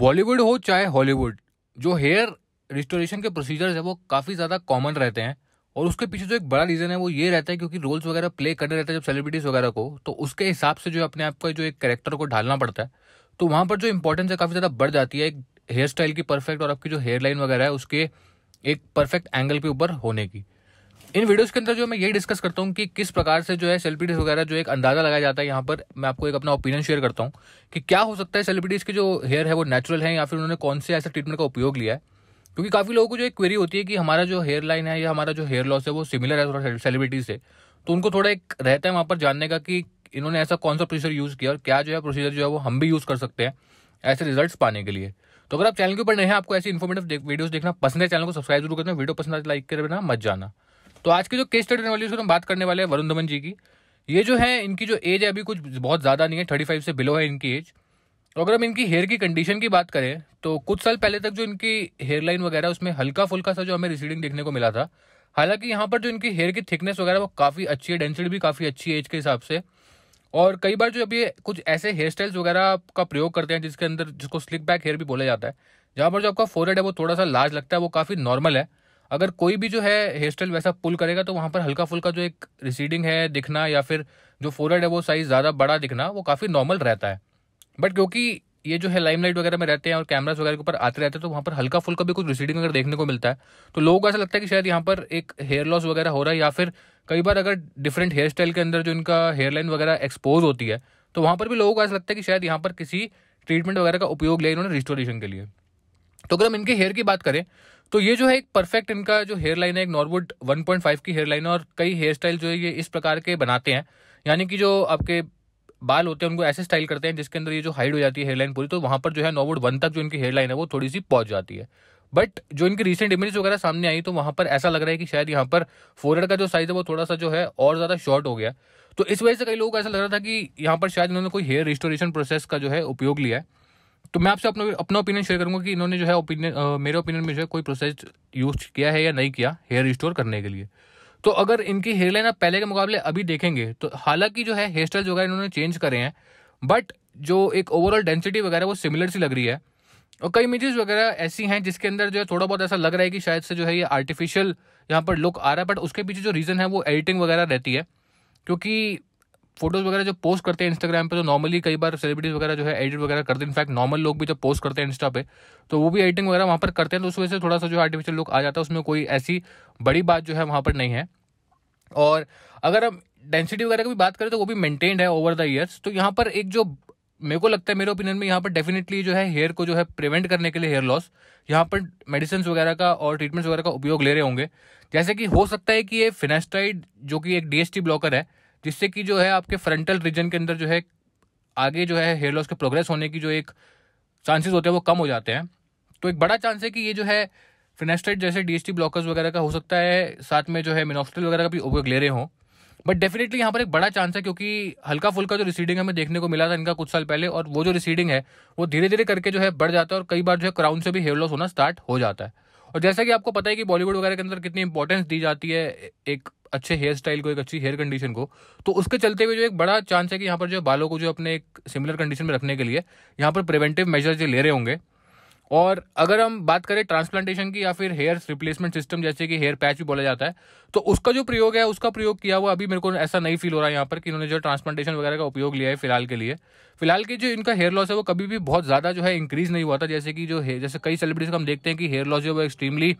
बॉलीवुड हो चाहे हॉलीवुड जो हेयर रिस्टोरेशन के प्रोसीजर्स है वो काफ़ी ज़्यादा कॉमन रहते हैं और उसके पीछे जो एक बड़ा रीज़न है वो ये रहता है क्योंकि रोल्स वगैरह प्ले करने रहते हैं जब सेलिब्रिटीज़ वगैरह को तो उसके हिसाब से जो अपने आप का जो एक कैरेक्टर को ढालना पड़ता है तो वहां पर जो इंपॉर्टेंस है काफ़ी ज़्यादा बढ़ जाती है एक हेयर स्टाइल की परफेक्ट और आपकी जो हेयर लाइन वगैरह है उसके एक परफेक्ट एंगल के ऊपर होने की इन वीडियोस के अंदर जो मैं यही डिस्कस करता हूँ कि किस प्रकार से जो है सेलिब्रिटीज़ वगैरह जो एक अंदाज़ा लगाया जाता है यहाँ पर मैं आपको एक अपना ओपिनियन शेयर करता हूँ कि क्या हो सकता है सेलिब्रिटीज़ के जो हेयर है वो नेचुरल है या फिर उन्होंने कौन से ऐसे ट्रीटमेंट का उपयोग लिया है क्योंकि काफ़ी लोगों को जो एक क्वेरी होती है कि हमारा जो हेयर लाइन है या हमारा जो हेयर लॉस है वो सिमिलर है थोड़ा सेलिब्रिटीज़ से तो उनको थोड़ा एक रहता है वहाँ पर जानने का कि इन्होंने ऐसा कौन सा प्रोसीजर यूज़ किया और क्या जो है प्रोसीजर जो है वो हम भी यूज़ कर सकते हैं ऐसे रिजल्ट्स पाने के लिए तो अगर आप चैनल के ऊपर नहीं है आपको ऐसी इन्फॉर्मेटिव वीडियोस देखना पसंद है चैनल को सब्सक्राइब जरूर करना वीडियो पसंद आज लाइक तो कर देना मत जाना तो आज की जो केस स्टडी वाली उसमें हम बात करने वाले हैं वरुण धवन जी की ये जो है इनकी जो एज है अभी कुछ बहुत ज़्यादा नहीं है थर्टी फाइव से बिलो है इनकी एज और तो अगर हम इनकी हेयर की कंडीशन की बात करें तो कुछ साल पहले तक जो इनकी हेयर लाइन वगैरह उसमें हल्का फुल्का सा जो हमें रिसीडिंग देखने को मिला था हालांकि यहाँ पर जो इनकी हेयर की थिकनेस वगैरह वो काफ़ी अच्छी है डेंसिटी भी काफ़ी अच्छी है एज के हिसाब से और कई बार जो अभी कुछ ऐसे हेयर स्टाइल्स वगैरह का प्रयोग करते हैं जिसके अंदर जिसको स्लिक बैक हेयर भी बोला जाता है जहाँ पर जो आपका फोरहेड है वो थोड़ा सा लार्ज लगता है वो काफ़ी नॉर्मल है अगर कोई भी जो है हेयर स्टाइल वैसा पुल करेगा तो वहां पर हल्का फुल्का जो एक रिसीडिंग है दिखना या फिर जो फोरहेड है वो साइज़ ज़्यादा बड़ा दिखना वो काफ़ी नॉर्मल रहता है बट क्योंकि ये जो है लाइमलाइट वगैरह में रहते हैं और कैमराज वगैरह के ऊपर आते रहते हैं तो वहां पर हल्का फुल्का भी कुछ रिसीडिंग अगर देखने को मिलता है तो लोगों को ऐसा लगता है कि शायद यहाँ पर एक हेयर लॉस वगैरह हो रहा है या फिर कई बार अगर डिफरेंट हेयर स्टाइल के अंदर जो इनका हेयर लाइन वगैरह एक्सपोज होती है तो वहां पर भी लोगों को ऐसा लगता है कि शायद यहाँ पर किसी ट्रीटमेंट वगैरह का उपयोग लिया इन्होंने रिस्टोरेशन के लिए तो अगर हम इनके हेयर की बात करें तो ये जो है एक परफेक्ट इनका जो हेयर लाइन है एक नॉर्वुड 1.5 की हेयर लाइन है और कई हेयर स्टाइल जो है ये इस प्रकार के बनाते हैं यानी कि जो आपके बाल होते हैं उनको ऐसे स्टाइल करते हैं जिसके अंदर ये जो हाइड हो जाती है हेयरलाइन पूरी तो वहाँ पर जो है नॉर्वुड वन तक जो इनकी हेयरलाइन है वो थोड़ी सी पहुँच जाती है बट जो इनकी रिसेंट इमेज वगैरह सामने आई तो वहाँ पर ऐसा लग रहा है कि शायद यहाँ पर फोरहेड का जो साइज़ है वो थोड़ा सा जो है और ज़्यादा शॉर्ट हो गया तो इस वजह से कई लोगों को ऐसा लग रहा था कि यहाँ पर शायद इन्होंने कोई हेयर रिस्टोरेशन प्रोसेस का जो है उपयोग लिया है तो मैं आपसे अपना अपना ओपिनियन शेयर करूंगा कि इन्होंने जो है ओपिनियन मेरे ओपिनियन में जो है कोई प्रोसेस यूज किया है या नहीं किया हेयर रिस्टोर करने के लिए तो अगर इनकी हेयर लाइन आप पहले के मुकाबले अभी देखेंगे तो हालांकि जो है हेयर स्टाइल वगैरह इन्होंने चेंज करे हैं बट जो एक ओवरऑल डेंसिटी वगैरह वो सिमिलर सी लग रही है और कई इमेजेस वगैरह ऐसी हैं जिसके अंदर जो है थोड़ा बहुत ऐसा लग रहा है कि शायद से जो है ये आर्टिफिशियल यहाँ पर लुक आ रहा है बट उसके पीछे जो रीज़न है वो एडिटिंग वगैरह रहती है क्योंकि फोटोज वगैरह जो पोस्ट करते हैं इंस्टाग्राम पे तो नॉर्मली कई बार सेलिब्रिटीज वगैरह जो है एडिट वगैरह करते हैं इनफैक्ट नॉर्मल लोग भी जब पोस्ट करते हैं इंस्टा पे तो वो भी एडिटिंग वगैरह वहाँ पर करते हैं तो उस वजह से थोड़ा सा जो आर्टिफिशियल लुक आ जाता है उसमें कोई ऐसी बड़ी बात जो है वहाँ पर नहीं है और अगर हम डेंसिटी वगैरह की भी बात करें तो वो भी मेंटेन्ड है ओवर द ईयर्स तो यहाँ पर एक जो मेरे को लगता है मेरे ओपिनियन में यहाँ पर डेफिनेटली जो है हेयर को जो है प्रिवेंट करने के लिए हेयर लॉस यहाँ पर मेडिसिन वगैरह का और ट्रीटमेंट्स वगैरह का उपयोग ले रहे होंगे जैसे कि हो सकता है कि ये फिनेस्टाइड जो कि एक डीएसटी ब्लॉकर है जिससे कि जो है आपके फ्रंटल रीजन के अंदर जो है आगे जो है हेयर लॉस के प्रोग्रेस होने की जो एक चांसेस होते हैं वो कम हो जाते हैं तो एक बड़ा चांस है कि ये जो है फिनेस्ट्रेट जैसे टी ब्लॉकर्स वगैरह का हो सकता है साथ में जो है मिनोक्सिल वगैरह का भी उपयोग ले रहे हों बट डेफिनेटली यहाँ पर एक बड़ा चांस है क्योंकि हल्का फुल्का जो रिसीडिंग हमें देखने को मिला था इनका कुछ साल पहले और वो जो रिसीडिंग है वो धीरे धीरे करके जो है बढ़ जाता है और कई बार जो है क्राउन से भी हेयर लॉस होना स्टार्ट हो जाता है और जैसा कि आपको पता है कि बॉलीवुड वगैरह के अंदर कितनी इंपॉर्टेंस दी जाती है एक अच्छे हेयर स्टाइल को एक अच्छी हेयर कंडीशन को तो उसके चलते हुए जो एक बड़ा चांस है कि यहाँ पर जो बालों को जो अपने एक सिमिलर कंडीशन में रखने के लिए यहाँ पर प्रिवेंटिव मेजर जो ले रहे होंगे और अगर हम बात करें ट्रांसप्लांटेशन की या फिर हेयर रिप्लेसमेंट सिस्टम जैसे कि हेयर पैच भी बोला जाता है तो उसका जो प्रयोग है उसका प्रयोग किया हुआ अभी मेरे को ऐसा नहीं फील हो रहा है यहाँ पर कि इन्होंने जो ट्रांसप्लांटेशन वगैरह का उपयोग लिया है फिलहाल के लिए फिलहाल की जो इनका हेयर लॉस है वो कभी भी बहुत ज़्यादा जो है इंक्रीज नहीं हुआ था जैसे कि जो है जैसे कई सेलिब्रिटीज हम देखते हैं कि हेयर लॉस जो है वो एक्सट्रीमली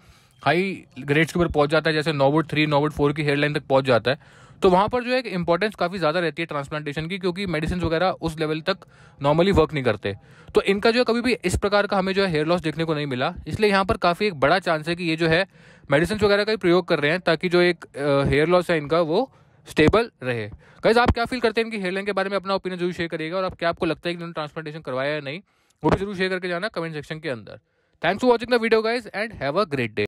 हाई ग्रेड्स के ऊपर पहुंच जाता है जैसे नोवुड थ्री नोवुड फोर की हेयरलाइन तक पहुंच जाता है तो वहाँ पर जो है इंपॉर्टेंस काफ़ी ज़्यादा रहती है ट्रांसप्लांटेशन की क्योंकि मेडिसिन वगैरह उस लेवल तक नॉर्मली वर्क नहीं करते तो इनका जो है कभी भी इस प्रकार का हमें जो है हेयर लॉस देखने को नहीं मिला इसलिए यहाँ पर काफ़ी एक बड़ा चांस है कि ये जो है मेडिसिन वगैरह का ही प्रयोग कर रहे हैं ताकि जो एक हेयर लॉस है इनका वो स्टेबल रहे गाइज आप क्या फील करते हैं इनकी हेयरलाइन के बारे में अपना ओपिनियन जरूर शेयर करिएगा और आप क्या आपको लगता है कि इन्होंने ट्रांसप्लांटेशन करवाया या नहीं वो भी जरूर शेयर करके जाना कमेंट सेक्शन के अंदर thanks for watching the video guys and have a great day